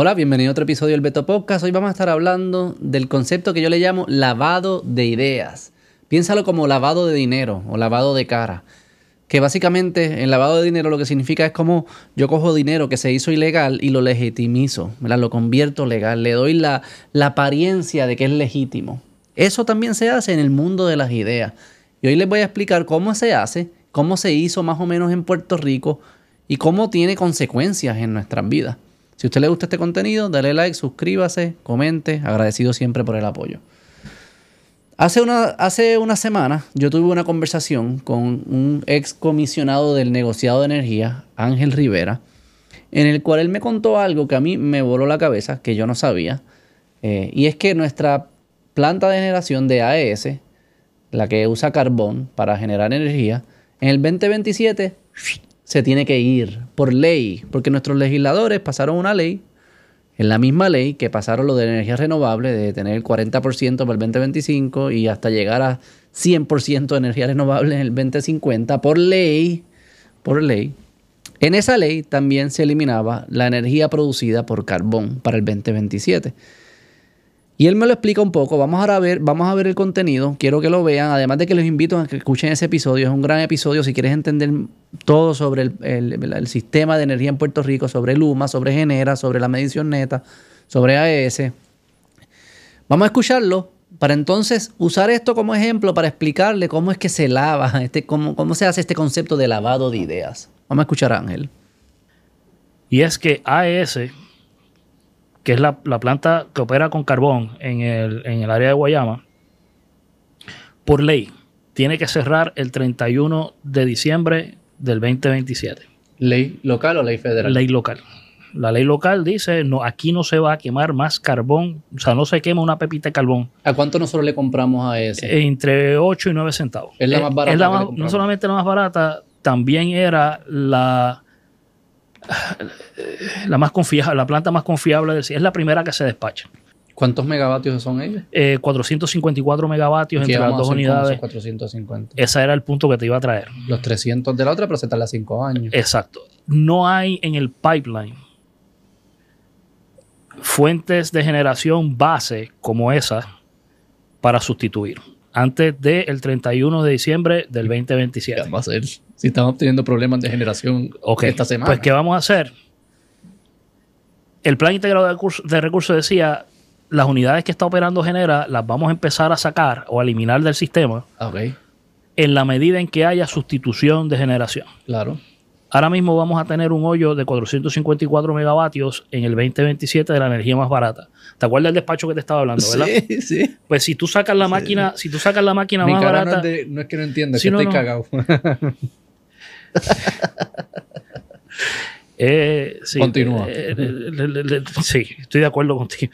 Hola, bienvenido a otro episodio del Beto Podcast. Hoy vamos a estar hablando del concepto que yo le llamo lavado de ideas. Piénsalo como lavado de dinero o lavado de cara. Que básicamente el lavado de dinero lo que significa es como yo cojo dinero que se hizo ilegal y lo legitimizo, ¿verdad? lo convierto legal, le doy la apariencia de que es legítimo. Eso también se hace en el mundo de las ideas. Y hoy les voy a explicar cómo se hace, cómo se hizo más o menos en Puerto Rico y cómo tiene consecuencias en nuestras vidas. Si a usted le gusta este contenido, dale like, suscríbase, comente, agradecido siempre por el apoyo. Hace una, hace una semana yo tuve una conversación con un ex comisionado del negociado de energía, Ángel Rivera, en el cual él me contó algo que a mí me voló la cabeza, que yo no sabía, eh, y es que nuestra planta de generación de AES, la que usa carbón para generar energía, en el 2027 se tiene que ir por ley, porque nuestros legisladores pasaron una ley, en la misma ley que pasaron lo de energía renovable, de tener el 40% para el 2025 y hasta llegar a 100% de energía renovable en el 2050, por ley, por ley. En esa ley también se eliminaba la energía producida por carbón para el 2027. Y él me lo explica un poco. Vamos a ver, vamos a ver el contenido. Quiero que lo vean. Además de que los invito a que escuchen ese episodio. Es un gran episodio. Si quieres entender todo sobre el, sistema de energía en Puerto Rico, sobre Luma, sobre Genera, sobre la medición neta, sobre AES. Vamos a escucharlo para entonces usar esto como ejemplo para explicarle cómo es que se lava, este, cómo se hace este concepto de lavado de ideas. Vamos a escuchar a Ángel. Y es que AES que es la, planta que opera con carbón en el, área de Guayama, por ley, tiene que cerrar el 31 de diciembre del 2027. ¿Ley local o ley federal? Ley local. La ley local dice, no, aquí no se va a quemar más carbón, o sea, no se quema una pepita de carbón. ¿A cuánto nosotros le compramos a ese? Entre 8 y 9 centavos. Es la eh, más barata. no solamente la más barata, también era la la, más confiable, la planta más confiable del es la primera que se despacha. ¿Cuántos megavatios son ellos? 454 eh, megavatios entre las dos unidades. 450? Ese era el punto que te iba a traer. Los 300 de la otra, pero se tarda 5 años. Exacto. No hay en el pipeline fuentes de generación base como esa para sustituir antes del 31 de diciembre del 2027. ¿Qué vamos a hacer? Si estamos teniendo problemas de generación esta pues, semana. Pues, ¿qué vamos a hacer? El plan integrado de, recursos decía las unidades que está operando Genera las vamos a empezar a sacar o a eliminar del sistema ah, en la medida en que haya sustitución de generación. Claro. Ahora mismo vamos a tener un hoyo de 454 megavatios en el 2027 de la energía más barata. ¿Te acuerdas del despacho que te estaba hablando, verdad? Sí, Pues si tú sacas la máquina, si tú sacas la máquina más barata. No es, que no entiendas, que estoy cagado. Continúa. sí, estoy de acuerdo contigo.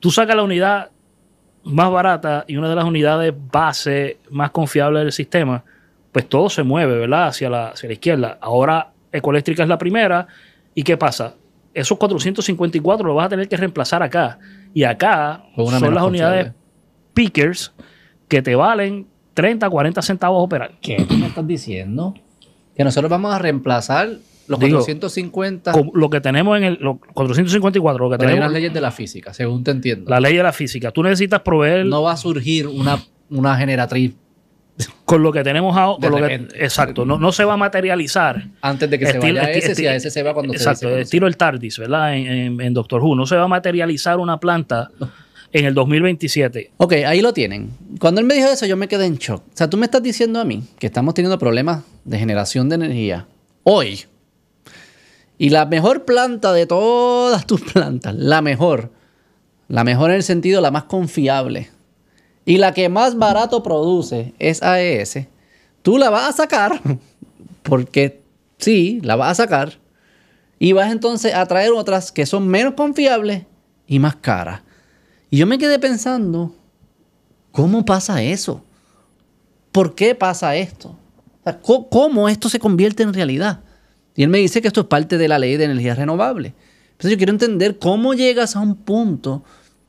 Tú sacas la unidad más barata y una de las unidades base más confiables del sistema pues todo se mueve, ¿verdad? Hacia la, hacia la izquierda. Ahora Ecoeléctrica es la primera. ¿Y qué pasa? Esos 454 lo vas a tener que reemplazar acá. Y acá son las unidades pickers que te valen 30, 40 centavos operar. ¿Qué me estás diciendo? Que nosotros vamos a reemplazar los 450. Lo que tenemos en el. 454, lo que tenemos. las leyes de la física, según te entiendo. La ley de la física. Tú necesitas proveer. No va a surgir una, una generatriz con lo que tenemos ahora, exacto, no, no, se va a materializar. Antes de que se vaya a este, ese, a este, ese se va cuando se Exacto, el TARDIS, ¿verdad? En, Doctor Who, no se va a materializar una planta en el 2027. Ok, ahí lo tienen. Cuando él me dijo eso, yo me quedé en shock. O sea, tú me estás diciendo a mí que estamos teniendo problemas de generación de energía hoy. Y la mejor planta de todas tus plantas, la mejor, la mejor en el sentido, la más confiable, y la que más barato produce es AES, tú la vas a sacar, porque sí, la vas a sacar, y vas entonces a traer otras que son menos confiables y más caras. Y yo me quedé pensando, ¿cómo pasa eso? ¿Por qué pasa esto? ¿Cómo esto se convierte en realidad? Y él me dice que esto es parte de la ley de energía renovable. Entonces yo quiero entender cómo llegas a un punto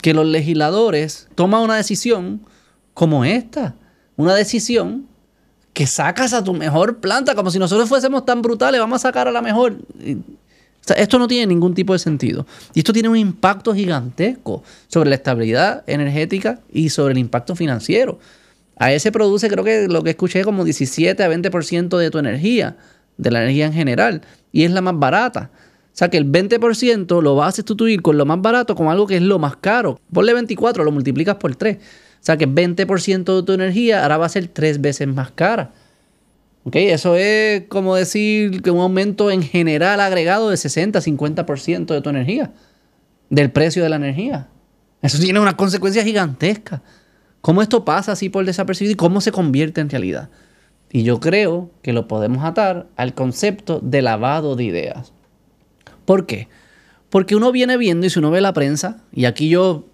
que los legisladores toman una decisión como esta, una decisión que sacas a tu mejor planta, como si nosotros fuésemos tan brutales, vamos a sacar a la mejor. esto no tiene ningún tipo de sentido. Y esto tiene un impacto gigantesco sobre la estabilidad energética y sobre el impacto financiero. A ese produce, creo que lo que escuché, como 17 a 20% de tu energía, de la energía en general, y es la más barata. O sea que el 20% lo vas a sustituir con lo más barato, con algo que es lo más caro. Ponle 24, lo multiplicas por 3. O sea que el 20% de tu energía ahora va a ser 3 veces más cara. ¿Ok? Eso es como decir que un aumento en general agregado de 60, 50% de tu energía, del precio de la energía. Eso tiene una consecuencia gigantesca. ¿Cómo esto pasa así por desapercibido y cómo se convierte en realidad? Y yo creo que lo podemos atar al concepto de lavado de ideas. ¿Por qué? Porque uno viene viendo y si uno ve la prensa, y aquí yo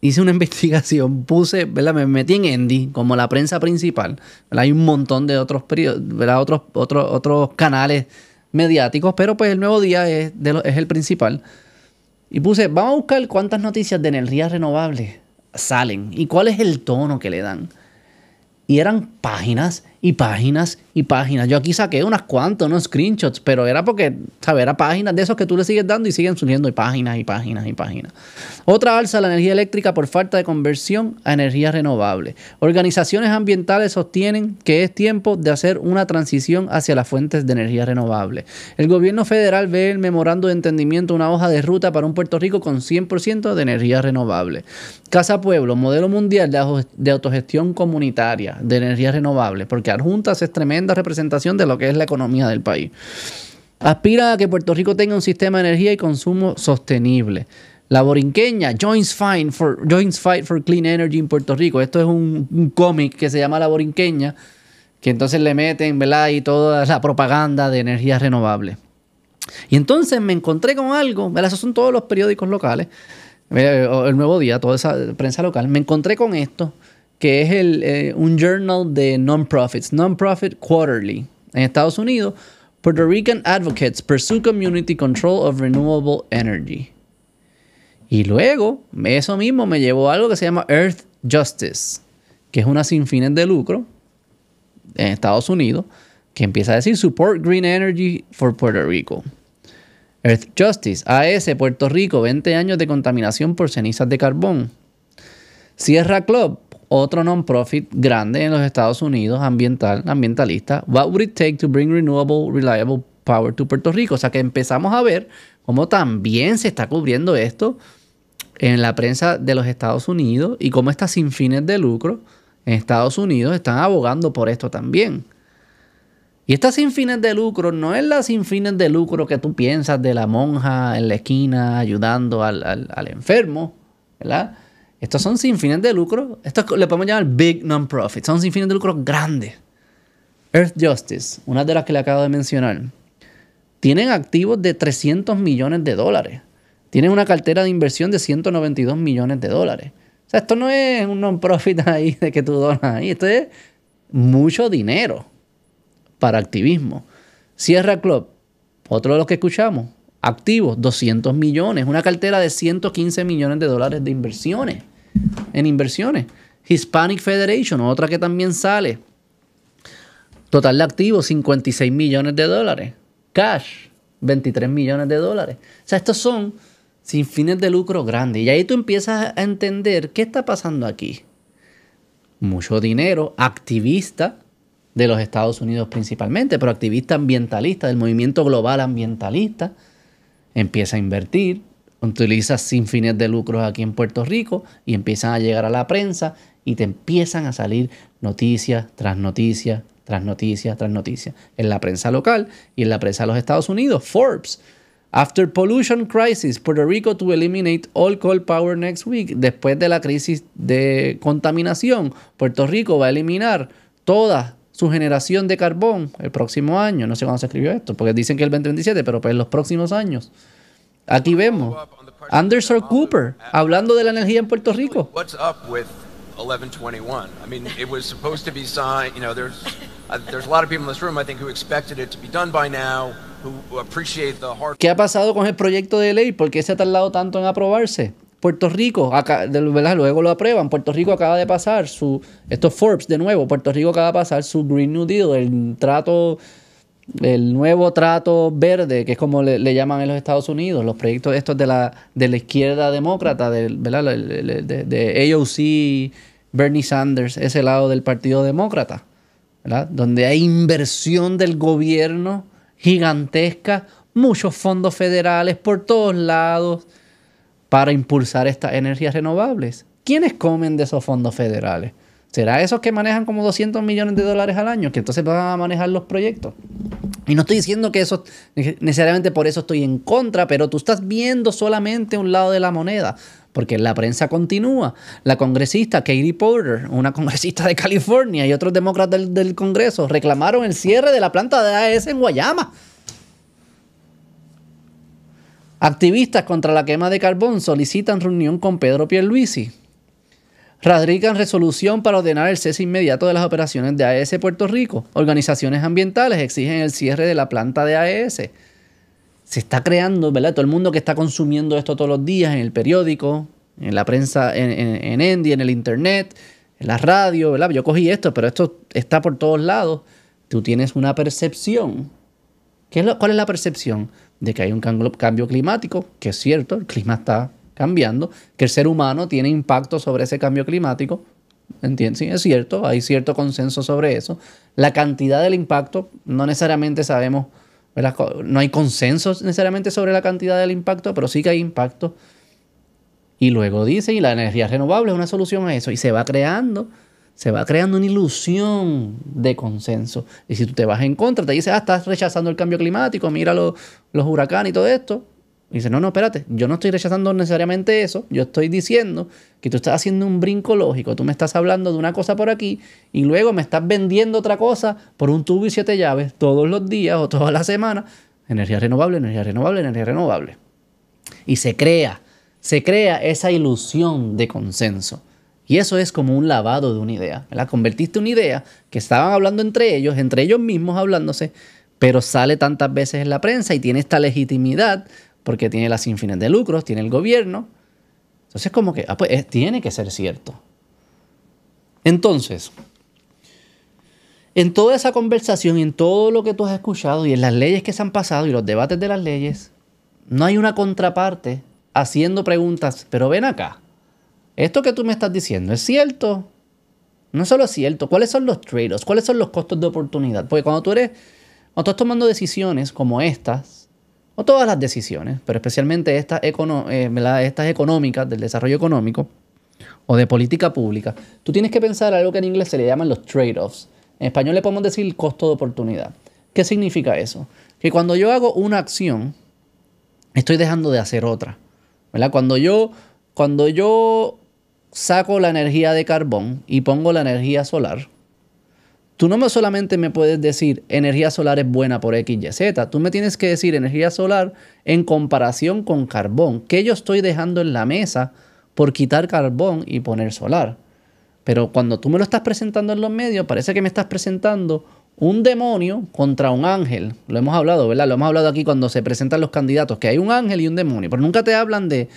hice una investigación, puse, ¿verdad? Me metí en Endy como la prensa principal. Hay un montón de otros, ¿verdad? otros, otros, otros canales mediáticos, pero pues el nuevo día es, es el principal. Y puse, vamos a buscar cuántas noticias de energías renovables salen y cuál es el tono que le dan. Y eran páginas y páginas y páginas. Yo aquí saqué unas cuantas, unos screenshots, pero era porque, ¿sabes? Era páginas de esos que tú le sigues dando y siguen subiendo y páginas y páginas y páginas. Otra alza la energía eléctrica por falta de conversión a energía renovable. Organizaciones ambientales sostienen que es tiempo de hacer una transición hacia las fuentes de energía renovable. El gobierno federal ve el memorando de entendimiento una hoja de ruta para un Puerto Rico con 100% de energía renovable. Casa Pueblo, modelo mundial de autogestión comunitaria de energía renovable, porque adjunta juntas es tremenda representación de lo que es la economía del país. Aspira a que Puerto Rico tenga un sistema de energía y consumo sostenible. La Borinqueña, Joins Fight for, Joins Fight for Clean Energy en Puerto Rico. Esto es un, cómic que se llama La Borinqueña, que entonces le meten, ¿verdad? Y toda la propaganda de energías renovables. Y entonces me encontré con algo, ¿verdad? Esos son todos los periódicos locales, el Nuevo Día, toda esa prensa local. Me encontré con esto que es el, eh, un journal de non-profits, Non-Profit Quarterly, en Estados Unidos, Puerto Rican Advocates Pursue Community Control of Renewable Energy. Y luego, eso mismo me llevó a algo que se llama Earth Justice, que es una sin fines de lucro en Estados Unidos, que empieza a decir Support Green Energy for Puerto Rico. Earth Justice, AS Puerto Rico, 20 años de contaminación por cenizas de carbón. Sierra Club, otro non-profit grande en los Estados Unidos, ambiental, ambientalista, What Would It Take to Bring Renewable Reliable Power to Puerto Rico? O sea que empezamos a ver cómo también se está cubriendo esto en la prensa de los Estados Unidos y cómo estas sin fines de lucro en Estados Unidos están abogando por esto también. Y estas sin fines de lucro no es la sin fines de lucro que tú piensas de la monja en la esquina ayudando al, al enfermo, ¿verdad? Estos son sin fines de lucro. Estos le podemos llamar big non profit Son sin fines de lucro grandes. Earth Justice, una de las que le acabo de mencionar, tienen activos de 300 millones de dólares. Tienen una cartera de inversión de 192 millones de dólares. O sea, esto no es un non-profit ahí de que tú donas ahí. Esto es mucho dinero para activismo. Sierra Club, otro de los que escuchamos, activos, 200 millones, una cartera de 115 millones de dólares de inversiones, en inversiones. Hispanic Federation, otra que también sale. Total de activos, 56 millones de dólares. Cash, 23 millones de dólares. O sea, estos son sin fines de lucro grandes. Y ahí tú empiezas a entender qué está pasando aquí. Mucho dinero, activista de los Estados Unidos principalmente, pero activista ambientalista, del movimiento global ambientalista, empieza a invertir, utiliza sin fines de lucros aquí en Puerto Rico y empiezan a llegar a la prensa y te empiezan a salir noticias tras noticias tras noticias tras noticias en la prensa local y en la prensa de los Estados Unidos. Forbes. After pollution crisis, Puerto Rico to eliminate all coal power next week. Después de la crisis de contaminación, Puerto Rico va a eliminar todas su generación de carbón el próximo año. No sé cuándo se escribió esto, porque dicen que el 2027, pero pues en los próximos años. Aquí vemos Anderson Cooper hablando de la energía en Puerto Rico. ¿Qué ha pasado con el proyecto de ley? ¿Por qué se ha tardado tanto en aprobarse? Puerto Rico, luego lo aprueban, Puerto Rico acaba de pasar su, esto es Forbes de nuevo, Puerto Rico acaba de pasar su Green New Deal, el trato, el nuevo trato verde, que es como le, llaman en los Estados Unidos, los proyectos estos de la, de la izquierda demócrata, de, AOC, Bernie Sanders, ese lado del Partido Demócrata, donde hay inversión del gobierno gigantesca, muchos fondos federales por todos lados para impulsar estas energías renovables. ¿Quiénes comen de esos fondos federales? ¿Será esos que manejan como 200 millones de dólares al año, que entonces van a manejar los proyectos? Y no estoy diciendo que eso, necesariamente por eso estoy en contra, pero tú estás viendo solamente un lado de la moneda, porque la prensa continúa. La congresista Katie Porter, una congresista de California y otros demócratas del, del Congreso reclamaron el cierre de la planta de AES en Guayama. Activistas contra la quema de carbón solicitan reunión con Pedro Pierluisi. Radican resolución para ordenar el cese inmediato de las operaciones de AES Puerto Rico. Organizaciones ambientales exigen el cierre de la planta de AES. Se está creando, ¿verdad? Todo el mundo que está consumiendo esto todos los días en el periódico, en la prensa, en, en, en Endy, en el internet, en la radio, ¿verdad? Yo cogí esto, pero esto está por todos lados. Tú tienes una percepción ¿Cuál es la percepción? De que hay un cambio climático, que es cierto, el clima está cambiando, que el ser humano tiene impacto sobre ese cambio climático, ¿entiendes? Sí, es cierto, hay cierto consenso sobre eso. La cantidad del impacto, no necesariamente sabemos, no hay consenso necesariamente sobre la cantidad del impacto, pero sí que hay impacto. Y luego dice: y la energía renovable es una solución a eso, y se va creando se va creando una ilusión de consenso. Y si tú te vas en contra, te dices, ah, estás rechazando el cambio climático, mira los, huracanes y todo esto. Y dice, no, no, espérate, yo no estoy rechazando necesariamente eso, yo estoy diciendo que tú estás haciendo un brinco lógico, tú me estás hablando de una cosa por aquí y luego me estás vendiendo otra cosa por un tubo y siete llaves todos los días o todas la semana Energía renovable, energía renovable, energía renovable. Y se crea, se crea esa ilusión de consenso. Y eso es como un lavado de una idea. La Convertiste una idea que estaban hablando entre ellos, entre ellos mismos hablándose, pero sale tantas veces en la prensa y tiene esta legitimidad porque tiene las sin de lucros, tiene el gobierno. Entonces, como que, ah, pues tiene que ser cierto. Entonces, en toda esa conversación, y en todo lo que tú has escuchado y en las leyes que se han pasado y los debates de las leyes, no hay una contraparte haciendo preguntas, pero ven acá esto que tú me estás diciendo es cierto. No solo es cierto, ¿cuáles son los trade-offs? ¿Cuáles son los costos de oportunidad? Porque cuando tú eres, cuando estás tomando decisiones como estas, o todas las decisiones, pero especialmente estas, eh, estas económicas, del desarrollo económico o de política pública, tú tienes que pensar algo que en inglés se le llaman los trade-offs. En español le podemos decir costo de oportunidad. ¿Qué significa eso? Que cuando yo hago una acción, estoy dejando de hacer otra. Cuando yo, cuando yo saco la energía de carbón y pongo la energía solar, tú no solamente me puedes decir energía solar es buena por X, Y, Z, tú me tienes que decir energía solar en comparación con carbón, ¿Qué yo estoy dejando en la mesa por quitar carbón y poner solar. Pero cuando tú me lo estás presentando en los medios, parece que me estás presentando un demonio contra un ángel. Lo hemos hablado, ¿verdad? Lo hemos hablado aquí cuando se presentan los candidatos, que hay un ángel y un demonio, pero nunca te hablan de,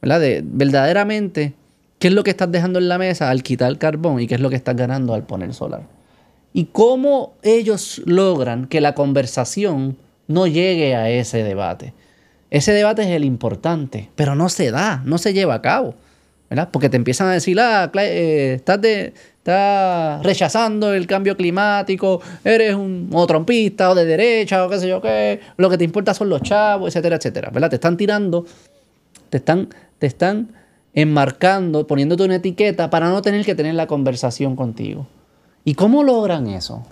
¿verdad? De verdaderamente ¿Qué es lo que estás dejando en la mesa al quitar el carbón y qué es lo que estás ganando al poner solar? ¿Y cómo ellos logran que la conversación no llegue a ese debate? Ese debate es el importante, pero no se da, no se lleva a cabo. ¿verdad? Porque te empiezan a decir, ah, eh, estás, rechazando el cambio climático, eres un o trompista o de derecha o qué sé yo qué, lo que te importa son los chavos, etcétera, etcétera. ¿verdad? Te están tirando, te están, te están enmarcando, poniéndote una etiqueta para no tener que tener la conversación contigo. ¿Y cómo logran eso?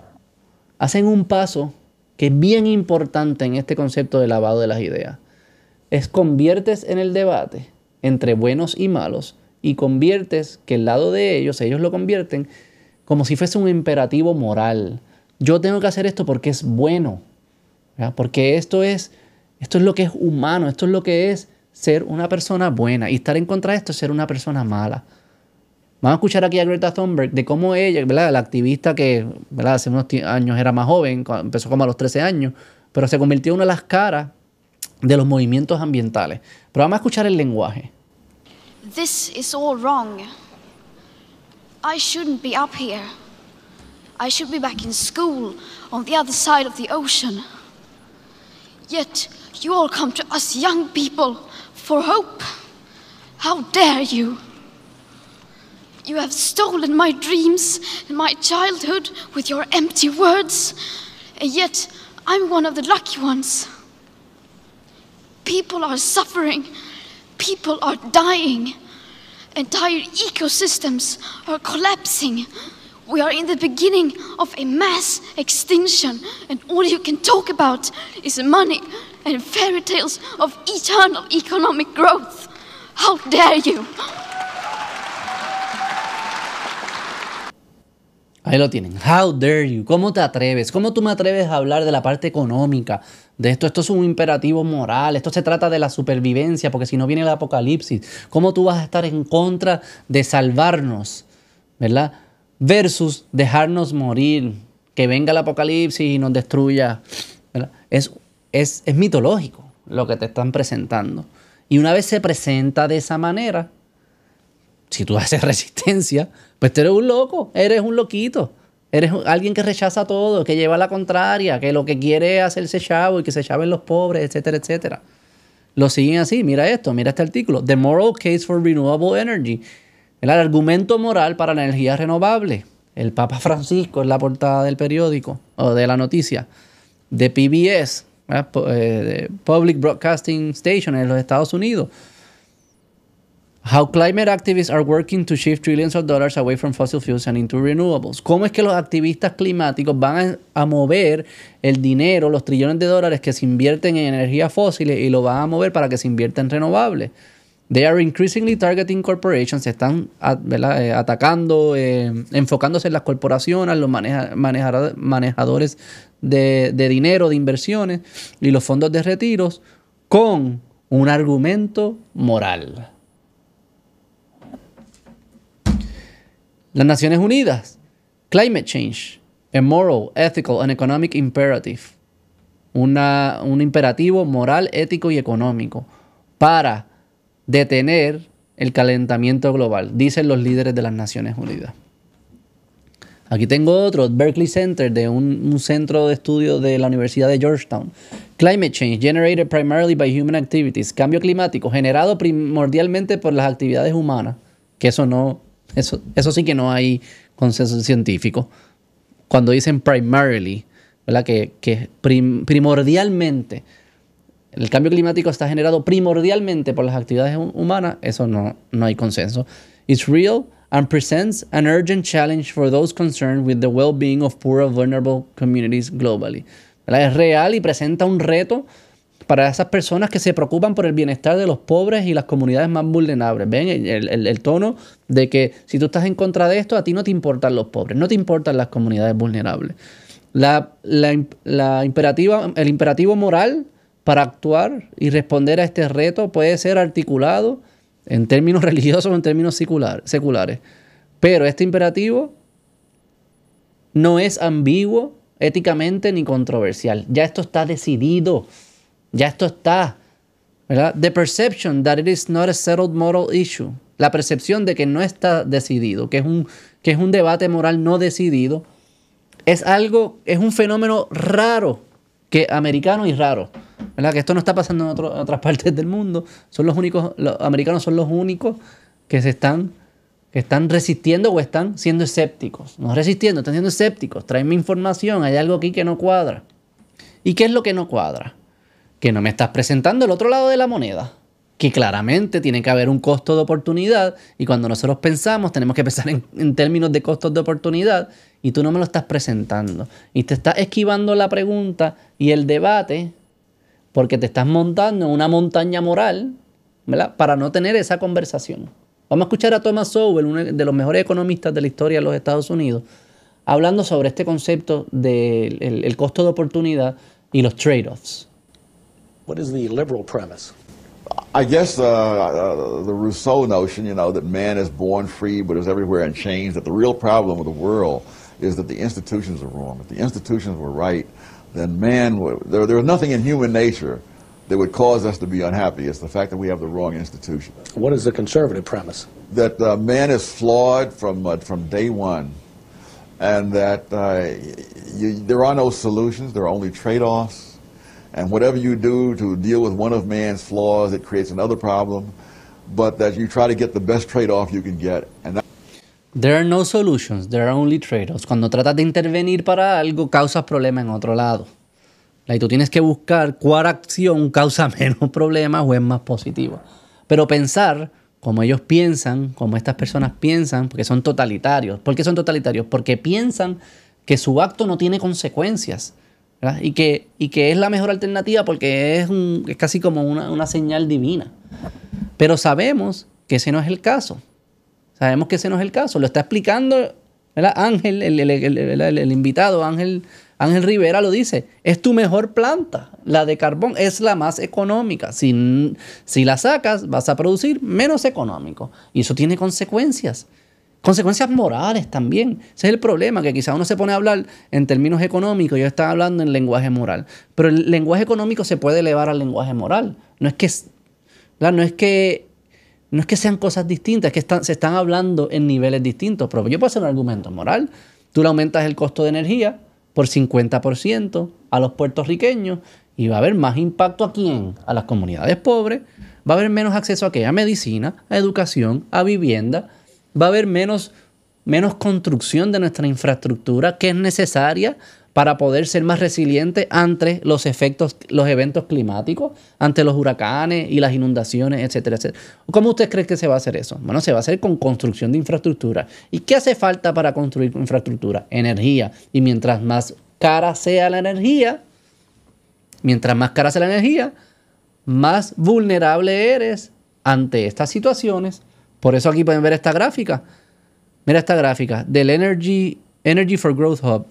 Hacen un paso que es bien importante en este concepto de lavado de las ideas. Es conviertes en el debate entre buenos y malos y conviertes que el lado de ellos, ellos lo convierten como si fuese un imperativo moral. Yo tengo que hacer esto porque es bueno, porque esto es, esto es lo que es humano, esto es lo que es ser una persona buena y estar en contra de esto es ser una persona mala. Vamos a escuchar aquí a Greta Thunberg de cómo ella, ¿verdad? la activista que ¿verdad? hace unos años era más joven, empezó como a los 13 años, pero se convirtió en una de las caras de los movimientos ambientales. Pero vamos a escuchar el lenguaje. This is all wrong. I shouldn't be up here. I should be back in school on the other side of the ocean. Yet you all come to us young people for hope. How dare you? You have stolen my dreams and my childhood with your empty words, and yet I'm one of the lucky ones. People are suffering, people are dying, entire ecosystems are collapsing. We are in the beginning of a mass extinction, and all you can talk about is money tales economic How dare you! Ahí lo tienen. How dare you? ¿Cómo te atreves? ¿Cómo tú me atreves a hablar de la parte económica? De esto, esto es un imperativo moral, esto se trata de la supervivencia, porque si no viene el apocalipsis, ¿cómo tú vas a estar en contra de salvarnos? ¿Verdad? Versus dejarnos morir, que venga el apocalipsis y nos destruya. ¿verdad? Es es, mitológico lo que te están presentando. Y una vez se presenta de esa manera, si tú haces resistencia, pues tú eres un loco, eres un loquito. Eres alguien que rechaza todo, que lleva la contraria, que lo que quiere es hacerse chavo y que se chaven los pobres, etcétera, etcétera. Lo siguen así. Mira esto, mira este artículo. The Moral Case for Renewable Energy. El argumento moral para la energía renovable. El Papa Francisco en la portada del periódico o de la noticia. De PBS. Ah, eh, public Broadcasting Station en los Estados Unidos. How climate activists are working to shift trillions of dollars away from fossil fuels and into renewables. ¿Cómo es que los activistas climáticos van a, mover el dinero, los trillones de dólares que se invierten en energías fósiles y lo van a mover para que se invierta en renovables? They are increasingly targeting corporations, se están eh, atacando, eh, enfocándose en las corporaciones, los manejadores de, dinero, de inversiones y los fondos de retiros con un argumento moral. Las Naciones Unidas, Climate Change, a moral, ethical and economic imperative, un imperativo moral, ético y económico para detener el calentamiento global, dicen los líderes de las Naciones Unidas. Aquí tengo otro, Berkeley Center, de un, centro de estudio de la Universidad de Georgetown. Climate change, generated primarily by human activities. Cambio climático, generado primordialmente por las actividades humanas. Que eso no, eso, eso sí que no hay consenso científico. Cuando dicen primarily, ¿verdad? Que, que primordialmente el cambio climático está generado primordialmente por las actividades humanas, eso no, no hay consenso. It's real and presents an urgent challenge for those concerned with the well-being of poor and vulnerable communities globally. ¿Verdad? Es real y presenta un reto para esas personas que se preocupan por el bienestar de los pobres y las comunidades más vulnerables. Ven el, el, tono de que si tú estás en contra de esto, a ti no te importan los pobres, no te importan las comunidades vulnerables. La, imperativa, el imperativo moral para actuar y responder a este reto puede ser articulado en términos religiosos o en términos seculares. Pero este imperativo no es ambiguo éticamente ni controversial. Ya esto está decidido. Ya esto está. ¿verdad? The perception that it is not a settled moral issue. La percepción de que no está decidido, que es un, que es un debate moral no decidido, es algo, es un fenómeno raro, que americano y raro. ¿verdad? Que esto no está pasando en, otras partes del mundo. Son los únicos, los americanos son los únicos que se están, están resistiendo o están siendo escépticos. No resistiendo, están siendo escépticos. mi información, hay algo aquí que no cuadra. ¿Y qué es lo que no cuadra? Que no me estás presentando el otro lado de la moneda que claramente tiene que haber un costo de oportunidad y cuando nosotros pensamos tenemos que pensar en, términos de costos de oportunidad y tú no me lo estás presentando y te estás esquivando la pregunta y el debate porque te estás montando en una montaña moral ¿verdad? para no tener esa conversación. Vamos a escuchar a Thomas Sowell, uno de los mejores economistas de la historia de los Estados Unidos, hablando sobre este concepto del de el costo de oportunidad y los trade-offs. What is the liberal premise? I guess uh, uh, the Rousseau notion, you know, that man is born free but is everywhere in chains, that the real problem of the world is that the institutions are wrong. If the institutions were right, then man, there, there is nothing in human nature that would cause us to be unhappy. It's the fact that we have the wrong institution. What is the conservative premise? That uh, man is flawed from, uh, from day one, and that uh, you, there are no solutions, there are only trade offs. And whatever you do to deal with one of man's flaws, it creates another problem. But that you try to get the best trade off you can get. And There are no solutions, there are only trade Cuando tratas de intervenir para algo, causas problemas en otro lado. Y tú tienes que buscar cuál acción causa menos problemas o es más positiva. Pero pensar como ellos piensan, como estas personas piensan, porque son totalitarios. ¿Por qué son totalitarios? Porque piensan que su acto no tiene consecuencias. Y, que, y que es la mejor alternativa porque es, es casi como una, una señal divina. Pero sabemos que ese no es el caso. Sabemos que ese no es el caso. Lo está explicando Ángel, el, invitado, Ángel, Ángel Rivera lo dice. Es tu mejor planta. La de carbón es la más económica. Si, si la sacas, vas a producir menos económico. Y eso tiene consecuencias. Consecuencias morales también. Ese es el problema, que quizás uno se pone a hablar en términos económicos, yo estaba hablando en lenguaje moral, pero el lenguaje económico se puede elevar al lenguaje moral. No es que, no es que no es que sean cosas distintas, es que se están hablando en niveles distintos. Pero yo puedo hacer un argumento moral. Tú le aumentas el costo de energía por 50% a los puertorriqueños y va a haber más impacto a quién? A las comunidades pobres. Va a haber menos acceso a A medicina, a educación, a vivienda. Va a haber menos, menos construcción de nuestra infraestructura que es necesaria para poder ser más resiliente ante los efectos, los eventos climáticos, ante los huracanes y las inundaciones, etcétera, etcétera. ¿Cómo usted cree que se va a hacer eso? Bueno, se va a hacer con construcción de infraestructura. ¿Y qué hace falta para construir infraestructura? Energía. Y mientras más cara sea la energía, mientras más cara sea la energía, más vulnerable eres ante estas situaciones. Por eso aquí pueden ver esta gráfica. Mira esta gráfica del Energy, Energy for Growth Hub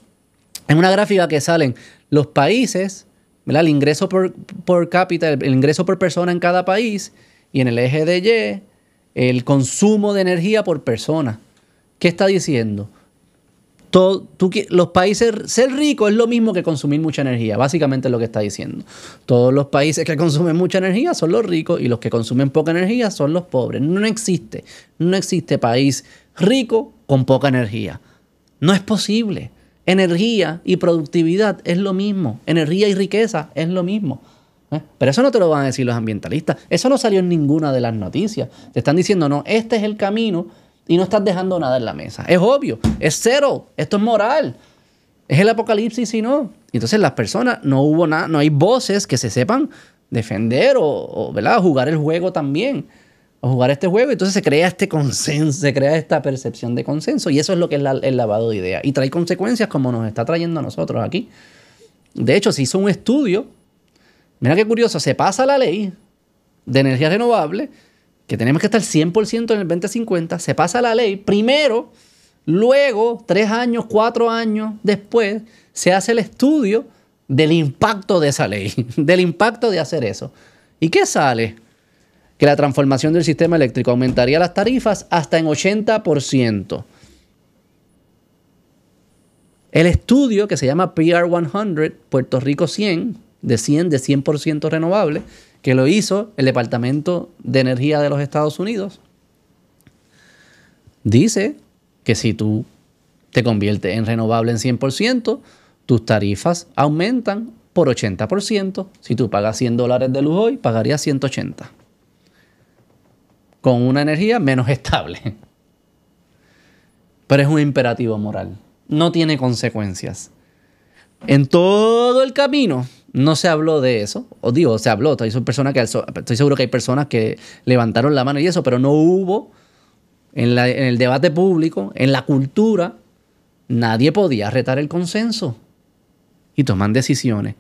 en una gráfica que salen los países, el ingreso por, cápita, el, ingreso por persona en cada país, y en el eje de Y, el consumo de energía por persona. ¿Qué está diciendo? Todo, los países, ser rico es lo mismo que consumir mucha energía, básicamente es lo que está diciendo. Todos los países que consumen mucha energía son los ricos y los que consumen poca energía son los pobres. No existe, no existe país rico con poca energía. No es posible. Energía y productividad es lo mismo. Energía y riqueza es lo mismo. ¿Eh? Pero eso no te lo van a decir los ambientalistas. Eso no salió en ninguna de las noticias. Te están diciendo, no, este es el camino y no estás dejando nada en la mesa. Es obvio, es cero, esto es moral. Es el apocalipsis y no. Entonces las personas, no hubo nada, no hay voces que se sepan defender o, o jugar el juego también a jugar este juego. ...y Entonces se crea este consenso, se crea esta percepción de consenso y eso es lo que es el lavado de ideas. Y trae consecuencias como nos está trayendo a nosotros aquí. De hecho, se hizo un estudio, mira qué curioso, se pasa la ley de energías renovables... que tenemos que estar 100% en el 2050, se pasa la ley primero, luego, tres años, cuatro años después, se hace el estudio del impacto de esa ley, del impacto de hacer eso. ¿Y qué sale? la transformación del sistema eléctrico aumentaría las tarifas hasta en 80%. El estudio que se llama PR100, Puerto Rico 100, de 100, de 100% renovable, que lo hizo el Departamento de Energía de los Estados Unidos, dice que si tú te conviertes en renovable en 100%, tus tarifas aumentan por 80%. Si tú pagas 100 dólares de luz hoy, pagarías 180 con una energía menos estable. Pero es un imperativo moral. No tiene consecuencias. En todo el camino no se habló de eso. O digo, se habló. Estoy, que, estoy seguro que hay personas que levantaron la mano y eso, pero no hubo en, en el debate público, en la cultura, nadie podía retar el consenso. Y toman decisiones.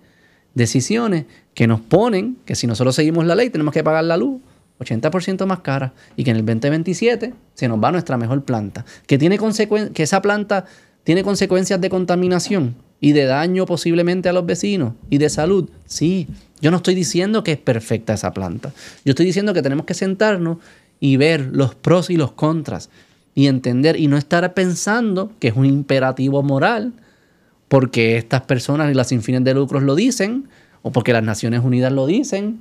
Decisiones que nos ponen que si nosotros seguimos la ley tenemos que pagar la luz 80% más cara y que en el 2027 se nos va nuestra mejor planta, que, tiene que esa planta tiene consecuencias de contaminación y de daño posiblemente a los vecinos y de salud. Sí, yo no estoy diciendo que es perfecta esa planta. Yo estoy diciendo que tenemos que sentarnos y ver los pros y los contras y entender y no estar pensando que es un imperativo moral porque estas personas y las sin fines de lucros lo dicen o porque las Naciones Unidas lo dicen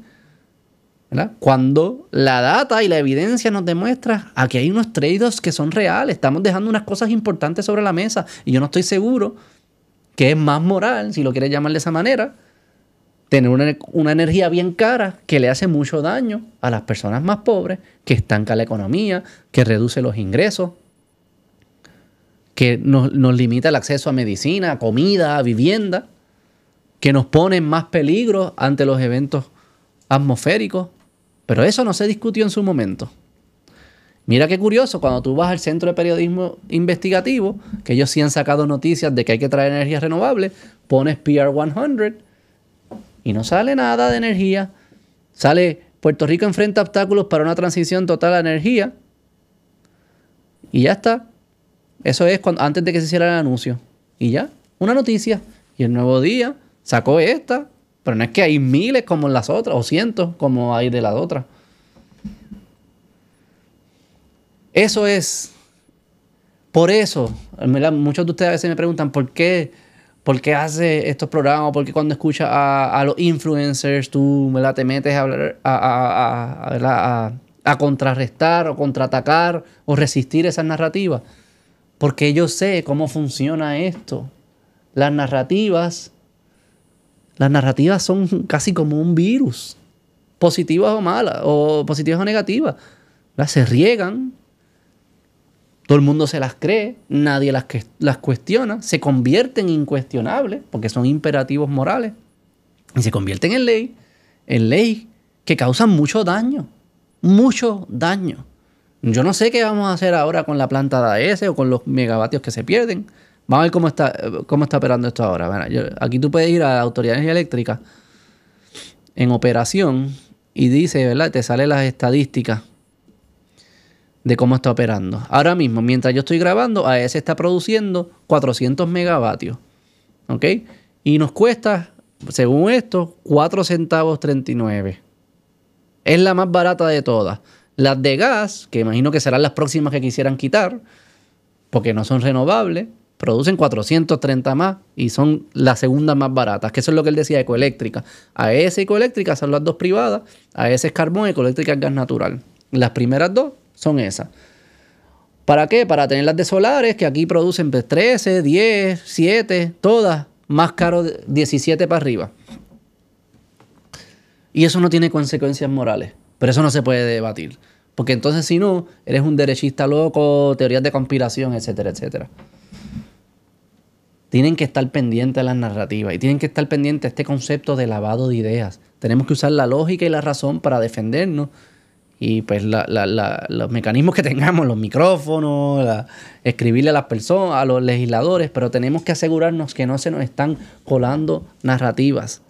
cuando la data y la evidencia nos demuestra que hay unos trade que son reales, estamos dejando unas cosas importantes sobre la mesa y yo no estoy seguro que es más moral, si lo quieres llamar de esa manera, tener una, energía bien cara que le hace mucho daño a las personas más pobres, que estanca la economía, que reduce los ingresos, que nos, nos limita el acceso a medicina, a comida, a vivienda, que nos pone en más peligro ante los eventos atmosféricos pero eso no se discutió en su momento. Mira qué curioso, cuando tú vas al Centro de Periodismo Investigativo, que ellos sí han sacado noticias de que hay que traer energías renovables, pones PR100 y no sale nada de energía. Sale Puerto Rico enfrenta obstáculos para una transición total a energía. Y ya está. Eso es antes de que se hiciera el anuncio. Y ya, una noticia. Y el nuevo día sacó esta pero no es que hay miles como las otras, o cientos como hay de las otras. Eso es. Por eso, muchos de ustedes a veces me preguntan por qué, por qué hace estos programas, por qué cuando escucha a, los influencers tú te metes a, hablar, a, a contrarrestar o contraatacar o resistir esas narrativas. Porque yo sé cómo funciona esto. Las narrativas las narrativas son casi como un virus, positivas o malas, o positivas o negativas. Las se riegan, todo el mundo se las cree, nadie las, las cuestiona, se convierten en incuestionables porque son imperativos morales y se convierten en ley, en ley que causan mucho daño, mucho daño. Yo no sé qué vamos a hacer ahora con la planta de ese o con los megavatios que se pierden. Vamos a ver cómo está, cómo está operando esto ahora. aquí tú puedes ir a Autoridades Eléctricas en operación y dice, ¿verdad? Te sale las estadísticas de cómo está operando. Ahora mismo, mientras yo estoy grabando, AES está produciendo 400 megavatios. ¿Ok? Y nos cuesta, según esto, 4 centavos 39. Es la más barata de todas. Las de gas, que imagino que serán las próximas que quisieran quitar, porque no son renovables, producen 430 más y son las segundas más baratas, que eso es lo que él decía, ecoeléctrica. A ese ecoeléctrica son las dos privadas, A ese es carbón, ecoeléctrica es gas natural. Las primeras dos son esas. ¿Para qué? Para tener las de solares, que aquí producen 13, 10, 7, todas, más caro 17 para arriba. Y eso no tiene consecuencias morales, pero eso no se puede debatir. Porque entonces si no, eres un derechista loco, teorías de conspiración, etcétera, etcétera tienen que estar pendientes a las narrativas y tienen que estar pendientes a este concepto de lavado de ideas. Tenemos que usar la lógica y la razón para defendernos y pues los mecanismos que tengamos, los micrófonos, escribirle a las personas, a los legisladores, pero tenemos que asegurarnos que no se nos están colando narrativas,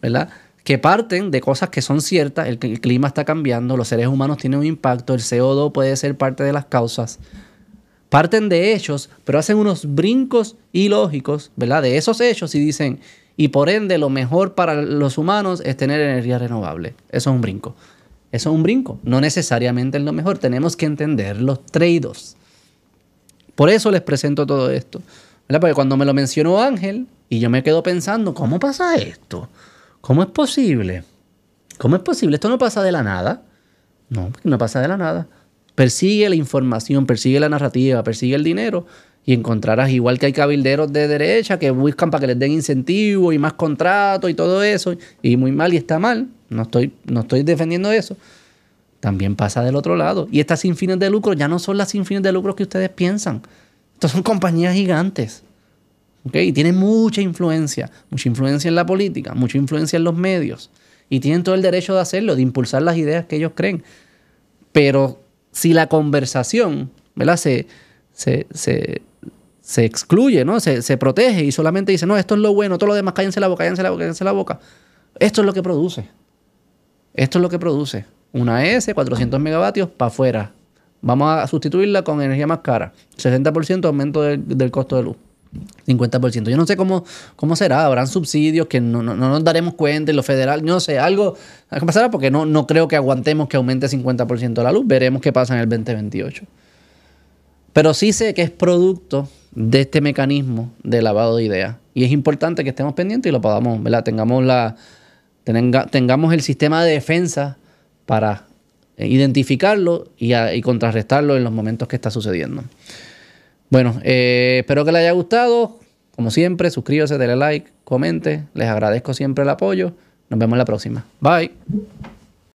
¿verdad? Que parten de cosas que son ciertas, el clima está cambiando, los seres humanos tienen un impacto, el CO2 puede ser parte de las causas, parten de hechos, pero hacen unos brincos ilógicos, ¿verdad? De esos hechos y dicen, y por ende lo mejor para los humanos es tener energía renovable. Eso es un brinco. Eso es un brinco. No necesariamente es lo mejor. Tenemos que entender los traidos. Por eso les presento todo esto. ¿verdad? Porque cuando me lo mencionó Ángel, y yo me quedo pensando, ¿cómo pasa esto? ¿Cómo es posible? ¿Cómo es posible? Esto no pasa de la nada. No, no pasa de la nada. Persigue la información, persigue la narrativa, persigue el dinero y encontrarás igual que hay cabilderos de derecha que buscan para que les den incentivos y más contratos y todo eso, y muy mal y está mal, no estoy, no estoy defendiendo eso, también pasa del otro lado. Y estas sin fines de lucro ya no son las sin fines de lucro que ustedes piensan. Estas son compañías gigantes. Y tienen mucha influencia, mucha influencia en la política, mucha influencia en los medios. Y tienen todo el derecho de hacerlo, de impulsar las ideas que ellos creen. Pero si la conversación, ¿verdad? Se, se, se, excluye, ¿no? Se, se, protege y solamente dice, no, esto es lo bueno, todo lo demás, cállense la boca, cállense la boca, cállense la boca. Esto es lo que produce. Esto es lo que produce. Una S, 400 megavatios, para afuera. Vamos a sustituirla con energía más cara. 60% aumento del costo de luz. 50%. Yo no sé cómo, cómo será, habrán subsidios que no, nos daremos cuenta y lo federal, no sé, algo que pasará porque no, no creo que aguantemos que aumente 50% la luz, veremos qué pasa en el 2028. Pero sí sé que es producto de este mecanismo de lavado de ideas y es importante que estemos pendientes y lo podamos, ¿verdad? Tengamos, la, tengamos el sistema de defensa para eh, identificarlo y contrarrestarlo en los momentos que está sucediendo. Bueno, eh, espero que les haya gustado. Como siempre, suscríbase, denle like, comente. Les agradezco siempre el apoyo. Nos vemos la próxima. Bye.